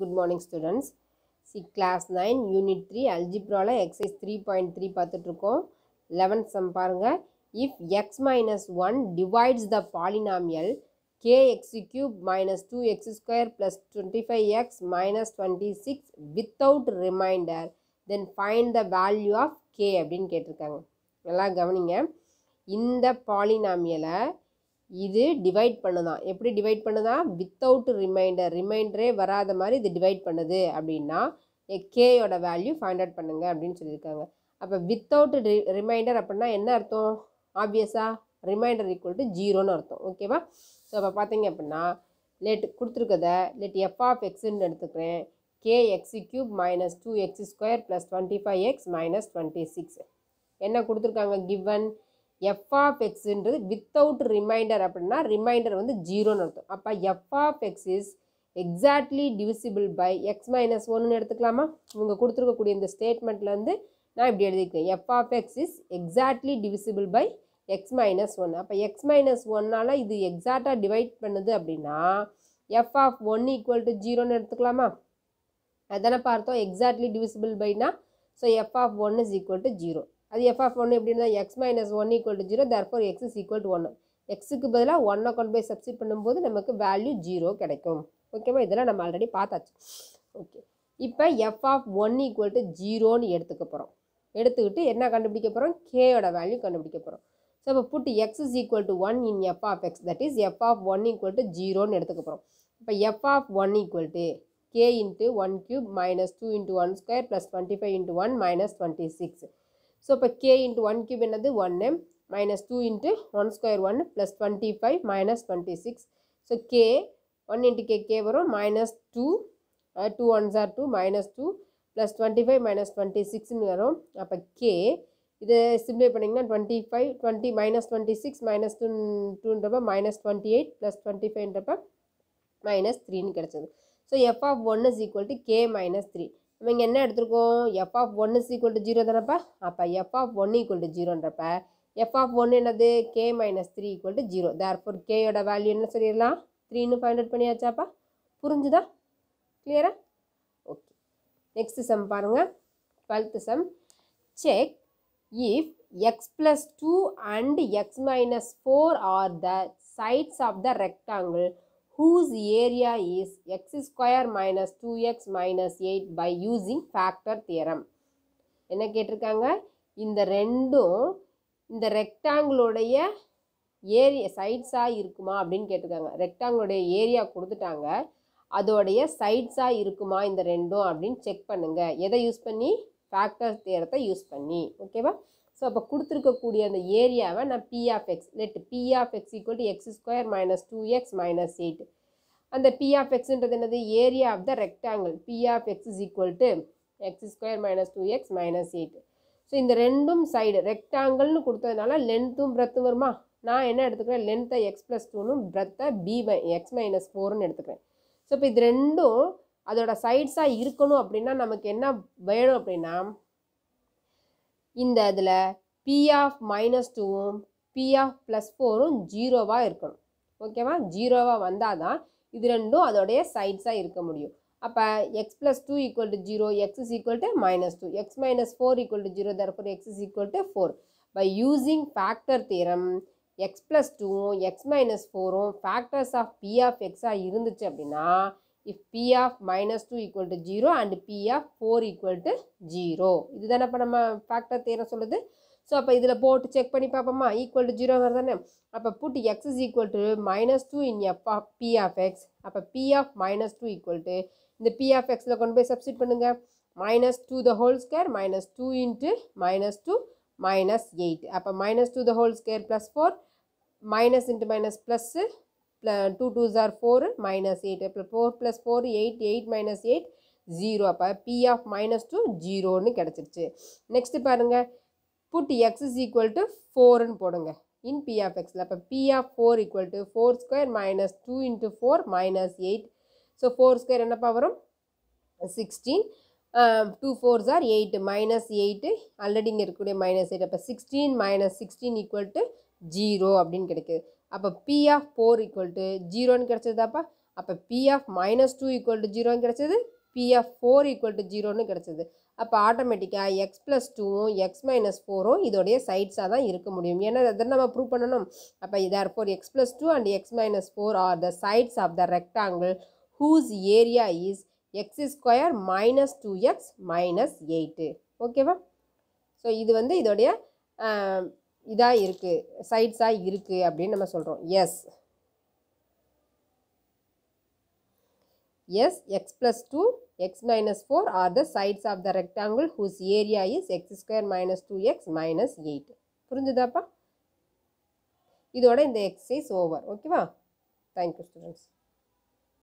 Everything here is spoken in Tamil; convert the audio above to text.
Good morning students see class nine unit three அல்ஜிப்ராவில் எக்ஸைஸ் த்ரீ பாயிண்ட் த்ரீ பார்த்துட்ருக்கோம் லெவன்த் சம் பாருங்கள் if x minus one divides the polynomial k x cube minus two x square plus twenty five x minus twenty six without remainder then find the value of k அப்படின்னு கேட்டிருக்காங்க நல்லா கவனிங்க இந்த பாலினாமியலை இது டிவைட் பண்ணுதான் எப்படி டிவைட் பண்ணுதான் வித்தவுட் ரிமைண்டர் ரிமைண்டரே வராத மாதிரி இது டிவைட் பண்ணுது அப்படின்னா கேயோட வேல்யூ ஃபைண்ட் அவுட் பண்ணுங்க அப்படின்னு சொல்லியிருக்காங்க அப்போ வித்தவுட் ரி ரிமைண்டர் அப்படின்னா என்ன அர்த்தம் ஆப்வியஸாக ரிமைண்டர் ஈக்குவல் டு ஜீரோன்னு அர்த்தம் ஓகேவா ஸோ அப்போ பார்த்தீங்க அப்படின்னா லெட் கொடுத்துருக்கத லெட் எஃப் ஆஃப் எக்ஸ்ன்னு எடுத்துக்கிறேன் k x cube minus two x square plus twenty five x minus twenty six என்ன கொடுத்துருக்காங்க கிவன் எஃப் ஆஃப் எக்ஸுன்றது வித்தவுட் ரிமைண்டர் அப்படின்னா ரிமைண்டர் வந்து ஜீரோன்னு அர்த்தம் அப்போ f of x is exactly divisible by x minus ஒன்றுன்னு எடுத்துக்கலாமா இவங்க கொடுத்துருக்கக்கூடிய இந்த ஸ்டேட்மெண்ட்லேருந்து நான் இப்படி எழுதிக்கிறேன் f of x is exactly divisible by x minus one அப்போ எக்ஸ் மைனஸ் ஒன்னால் இது எக்ஸாக்டாக டிவைட் பண்ணுது அப்படின்னா f of one equal to ஜீரோன்னு எடுத்துக்கலாமா அதானே பார்த்தோம் எக்ஸாக்ட்லி டிவிசிபிள் பைனா so f of one is equal to zero அது எஃப் ஆஃப் ஒன்று எப்படின்னா x minus one equal to zero for x is equal to one எக்ஸுக்கு பதிலாக ஒன்னை கொண்டு போய் சப்ஸ்டிட் பண்ணும்போது நமக்கு வேல்யூ ஜீரோ கிடைக்கும் ஓகேவா இதெல்லாம் நம்ம ஆல்ரெடி பார்த்தாச்சு ஓகே இப்போ f of one equal to ஜீரோன்னு எடுத்துக்க போகிறோம் எடுத்துக்கிட்டு என்ன கண்டுபிடிக்க போகிறோம் கேயோட வேல்யூ கண்டுபிடிக்க போகிறோம் ஸோ இப்போ put x is equal to one in f of x that is f of one equal to ஜீரோன்னு எடுத்துக்க போகிறோம் இப்போ f of one equal to k into one cube minus two into one square plus twenty five into one minus twenty six so இப்போ கே இன்ட்டு ஒன் கியூப் என்னது um minus two into one square one plus twenty five minus twenty six so k one into k k வரும் மைனஸ் டூ டூ ஒன் சார் two minus two plus twenty five minus twenty சிக்ஸ்னு வரும் அப்போ கே இதை சிம்ப்ளை பண்ணிங்கன்னா twenty five twenty minus twenty six minus two டூன்றப்ப minus twenty eight plus twenty ஃபைவ்ன்றப்ப மைனஸ் த்ரீன்னு கிடச்சிது so f of one is equal to k minus three நம்ம இங்கே என்ன எடுத்துருக்கோம் f of one is equal to zero தானப்பா அப்போ f of one equal to ஜீரோன்றப்ப f of one என்னது k minus three equal to zero for கேயோட வேல்யூ என்ன சொல்லிடலாம் த்ரீன்னு ஃபைண்ட் அவுட் பண்ணியாச்சாப்பா புரிஞ்சுதா கிளியரா ஓகே நெக்ஸ்ட் சம் பாருங்கள் twelfth sum check if x plus two and x minus four are the sides of the rectangle whose area is x square minus 2x minus 8 by using factor theorem. என்ன கேட்டிருக்காங்க இந்த ரெண்டும் இந்த ரெக்டாங்கிளுடைய ஏரிய சைட்ஸாக இருக்குமா அப்படின்னு கேட்டிருக்காங்க ரெக்டாங்கிளுடைய ஏரியா கொடுத்துட்டாங்க அதோடைய சைட்ஸாக இருக்குமா இந்த ரெண்டும் அப்படின்னு செக் பண்ணுங்கள் எதை யூஸ் பண்ணி ஃபேக்டர் தேரத்தை யூஸ் பண்ணி ஓகேவா ஸோ அப்போ கொடுத்துருக்கக்கூடிய அந்த ஏரியாவை நான் p of x let p of x equal to x square minus two x minus eight அந்த பி ஆஃப் எக்ஸ்ன்றது என்னது area of the rectangle p of x is equal to x square minus two x minus eight so இந்த ரெண்டும் சைடு ரெக்டாங்கிள்னு கொடுத்ததுனால லென்த்தும் பிரத்தும் வருமா நான் என்ன எடுத்துக்கிறேன் லென்த்தை எக்ஸ் ப்ளஸ் டூனும் பிரத்தை பி பை எக்ஸ் மைனஸ் ஃபோர்னு எடுத்துக்கிறேன் ஸோ இப்போ இது ரெண்டும் அதோட சைட்ஸாக இருக்கணும் அப்படின்னா நமக்கு என்ன வேணும் அப்படின்னா இந்த இதில் பி ஆஃப் மைனஸ் டூவும் பி ஆஃப் ப்ளஸ் ஃபோரும் ஜீரோவாக இருக்கணும் ஓகேவா ஜீரோவாக வந்தால் தான் இது ரெண்டும் அதோடைய சைட்ஸாக இருக்க முடியும் அப்போ x plus two equal to zero x is equal to minus two x minus four equal to zero தரப்போ x is equal to four by using factor theorem x plus டூவும் எக்ஸ் மைனஸ் ஃபோரும் ஃபேக்டர்ஸ் ஆஃப் பி ஆஃப் எக்ஸாக இருந்துச்சு அப்படின்னா if p of minus 2 equal to 0 and p of 4 equal to 0 இது அப்போ நம்ம ஃபேக்டர் தேரம் சொல்லுது ஸோ அப்போ இதில் போட்டு செக் பண்ணி பாப்பமா equal to 0 தானே அப்போ put x is equal to minus two in p of x of p அப்போ minus 2 மைனஸ் டூ இந்த p of xல கொண்டு போய் சப்ஸ்டிட் பண்ணுங்கள் minus two the whole square minus two into minus two minus eight அப்போ minus two the whole square plus four minus into minus plus two two ஜார் ஃபோர் மைனஸ் எயிட் இப்போ four plus four eight eight minus eight zero அப்போ பி ஆஃப் மைனஸ் டூ ஜீரோன்னு கிடச்சிருச்சு நெக்ஸ்ட்டு பாருங்கள் put x is equal to ஃபோர்னு போடுங்க இன் பி ஆஃப் எக்ஸில் அப்போ p of four equal to four square minus two into four minus eight so four square என்னப்பா வரும் சிக்ஸ்டீன் டூ ஃபோர் ஜார் எயிட்டு மைனஸ் எயிட்டு ஆல்ரெடி இங்கே இருக்கக்கூடிய மைனஸ் எயிட் அப்போ sixteen minus sixteen equal to zero அப்படின்னு கிடைக்குது அப்போ p of four equal to ஜீரோன்னு கிடச்சதாப்பா அப்போ p of minus two equal to ஜீரோன்னு கிடச்சது p of four equal to ஜீரோன்னு கிடச்சிது அப்போ ஆட்டோமேட்டிக்காக எக்ஸ் ப்ளஸ் டூவும் எக்ஸ் மைனஸ் ஃபோரும் இதோடைய சைட்ஸாக தான் இருக்க முடியும் ஏன்னா அதை நம்ம ப்ரூவ் பண்ணணும் அப்போ therefore x plus two and x minus four are the sides of the rectangle whose area is x square minus two x minus eight ஓகேவா ஸோ இது வந்து இதோடைய இதாக இருக்குது சைட்ஸாக இருக்குது அப்படின்னு நம்ம சொல்கிறோம் yes yes x plus two x minus four are the sides of the rectangle whose area is x square minus two x minus eight புரிஞ்சுதாப்பா இதோட இந்த எக்ஸசைஸ் ஓவர் ஓகேவா தேங்க்யூ ஸ்டூடெண்ட்ஸ்